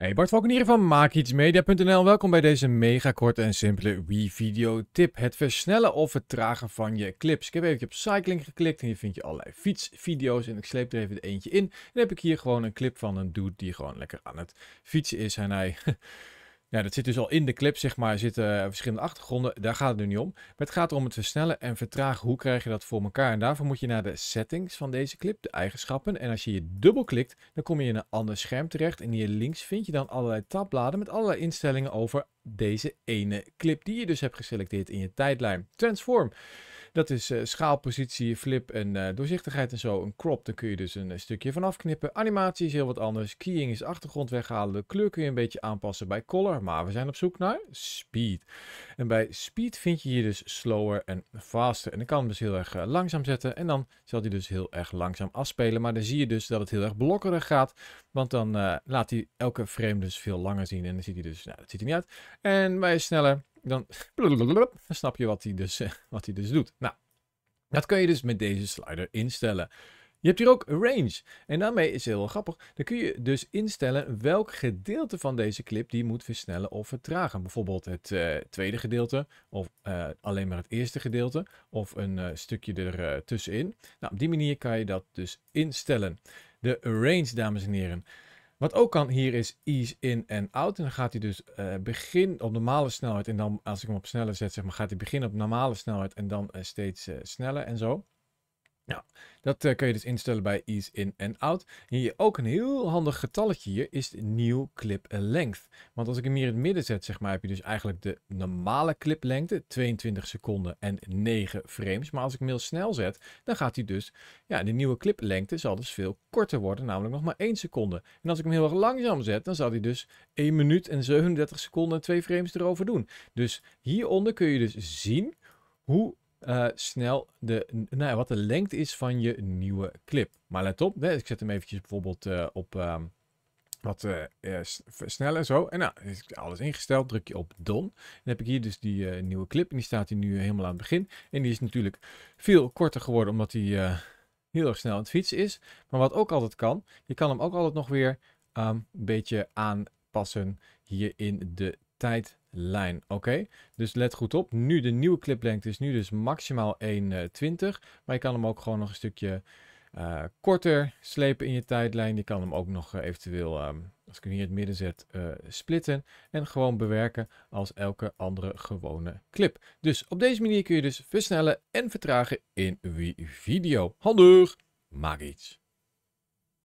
Hey, Bart hier van MaakIetsMedia.nl. Welkom bij deze mega korte en simpele Wii-video tip. Het versnellen of vertragen van je clips. Ik heb even op cycling geklikt en hier vind je allerlei fietsvideo's. En ik sleep er even eentje in. En dan heb ik hier gewoon een clip van een dude die gewoon lekker aan het fietsen is. En hij... Ja, dat zit dus al in de clip, zeg maar, Er zitten eh, verschillende achtergronden. Daar gaat het nu niet om. Maar het gaat erom het versnellen en vertragen. Hoe krijg je dat voor elkaar? En daarvoor moet je naar de settings van deze clip, de eigenschappen. En als je je dubbel klikt, dan kom je in een ander scherm terecht. En hier links vind je dan allerlei tabbladen met allerlei instellingen over deze ene clip die je dus hebt geselecteerd in je tijdlijn. Transform. Dat is uh, schaalpositie, flip en eh, doorzichtigheid en zo. Een crop, daar kun je dus een, eh, stukje van afknippen. Animatie is heel wat anders. Keying is achtergrond weghalen. De kleur kun je een beetje aanpassen bij color. Maar we zijn op zoek naar speed. En bij speed vind je hier dus slower en faster. En ik kan hem dus heel erg langzaam zetten. En dan zal hij dus heel erg langzaam afspelen. Maar dan zie je dus dat het heel erg blokkerig gaat. Want dan laat hij elke frame dus veel langer zien. En dan ziet hij dus, nou dat ziet hij niet uit. En bij sneller dan, snap je wat hij dus, eh, wat hij dus doet. Nou, dat kun je dus met deze slider instellen. Je hebt hier ook range. En daarmee is het heel grappig. Dan kun je dus instellen welk gedeelte van deze clip die moet versnellen of vertragen. Bijvoorbeeld het eh, tweede gedeelte of eh, alleen maar het eerste gedeelte of een stukje er tussenin. Nou, op die manier kan je dat dus instellen. De range, dames en heren. Wat ook kan hier is ease in en out. En dan gaat hij dus uh, begin op normale snelheid. En dan als ik hem op sneller zet, zeg maar, gaat hij beginnen op normale snelheid en dan eh, steeds eh, sneller en zo. Nou, dat uh, kun je dus instellen bij Ease In en Out. Hier ook een heel handig getalletje hier is New Clip Length. Want als ik hem hier in het midden zet, zeg maar, heb je dus eigenlijk de normale cliplengte, 22 seconden en 9 frames. Maar als ik hem heel snel zet, dan gaat hij dus, ja, de nieuwe cliplengte zal dus veel korter worden, namelijk nog maar 1 seconde. En als ik hem heel erg langzaam zet, dan zal hij dus 1 minuut en 37 seconden en 2 frames erover doen. Dus hieronder kun je dus zien hoe eh, snel de, nou, wat de lengte is van je nieuwe clip. Maar let op, ik zet hem eventjes bijvoorbeeld eh, op uh, wat eh, sneller zo. En nou, is alles ingesteld, druk je op don, Dan heb ik hier dus die nieuwe clip en die staat hier nu helemaal aan het begin. En die is natuurlijk veel korter geworden omdat die heel erg snel aan het fietsen is. Maar wat ook altijd kan, je kan hem ook altijd nog weer ehm, een beetje aanpassen hier in de tijdlijn. Oké, dus let goed op. Nu de nieuwe cliplengte is nu dus maximaal 1,20. Maar je kan hem ook gewoon nog een stukje eh, korter slepen in je tijdlijn. Je kan hem ook nog eh, eventueel, ehm, als ik hem hier in het midden zet, uh, splitten. En gewoon bewerken als elke andere gewone clip. Dus op deze manier kun je dus versnellen en vertragen in video. Handig! Maak iets!